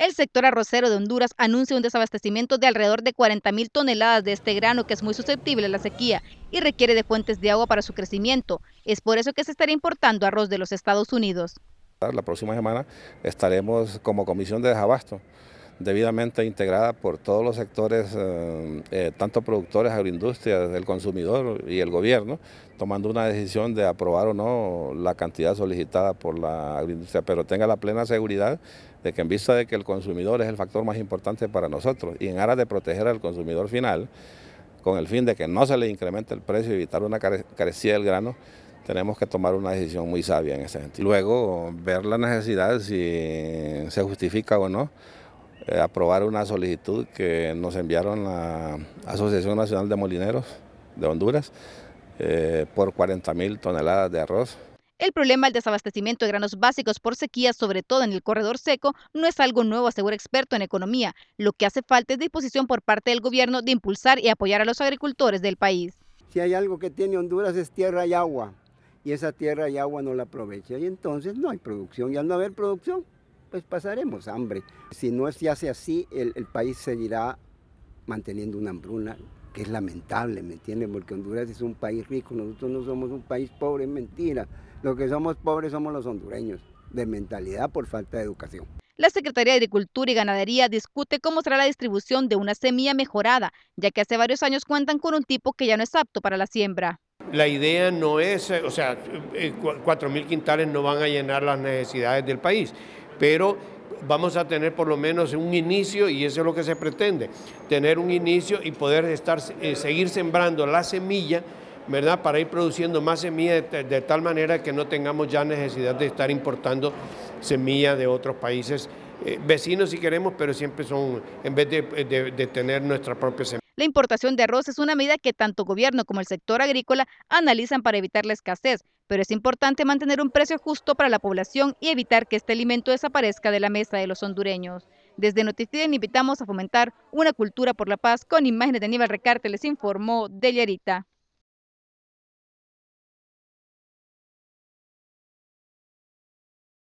El sector arrocero de Honduras anuncia un desabastecimiento de alrededor de 40.000 toneladas de este grano que es muy susceptible a la sequía y requiere de fuentes de agua para su crecimiento. Es por eso que se estará importando arroz de los Estados Unidos. La próxima semana estaremos como comisión de desabasto debidamente integrada por todos los sectores, eh, eh, tanto productores, agroindustrias, el consumidor y el gobierno, tomando una decisión de aprobar o no la cantidad solicitada por la agroindustria, pero tenga la plena seguridad de que en vista de que el consumidor es el factor más importante para nosotros y en aras de proteger al consumidor final, con el fin de que no se le incremente el precio y evitar una carecía del grano, tenemos que tomar una decisión muy sabia en ese sentido. Luego, ver la necesidad, si se justifica o no, eh, aprobar una solicitud que nos enviaron la Asociación Nacional de Molineros de Honduras eh, por 40 mil toneladas de arroz. El problema del desabastecimiento de granos básicos por sequía, sobre todo en el corredor seco, no es algo nuevo, asegura experto en economía. Lo que hace falta es disposición por parte del gobierno de impulsar y apoyar a los agricultores del país. Si hay algo que tiene Honduras es tierra y agua, y esa tierra y agua no la aprovecha, y entonces no hay producción, y al no haber producción, pues pasaremos hambre. Si no se hace así, el, país seguirá manteniendo una hambruna que es lamentable, ¿me entiendes? Porque Honduras es un país rico, nosotros no somos un país pobre, es mentira. Lo que somos pobres somos los hondureños, de mentalidad por falta de educación. La Secretaría de Agricultura y Ganadería discute cómo será la distribución de una semilla mejorada, ya que hace varios años cuentan con un tipo que ya no es apto para la siembra. La idea no es, eh, o sea, 4.000 eh, eh, quintales no van a llenar las necesidades del país, pero vamos a tener por lo menos un inicio y eso es lo que se pretende, tener un inicio y poder estar, eh, seguir sembrando la semilla, ¿verdad? Para ir produciendo más semilla de, tal manera que no tengamos ya necesidad de estar importando semilla de otros países eh, vecinos si queremos, pero siempre son, en vez de, de tener nuestra propia semilla. La importación de arroz es una medida que tanto gobierno como el sector agrícola analizan para evitar la escasez, pero es importante mantener un precio justo para la población y evitar que este alimento desaparezca de la mesa de los hondureños. Desde Noticias invitamos a fomentar una cultura por la paz con imágenes de Aníbal Recarte, les informó Dellarita.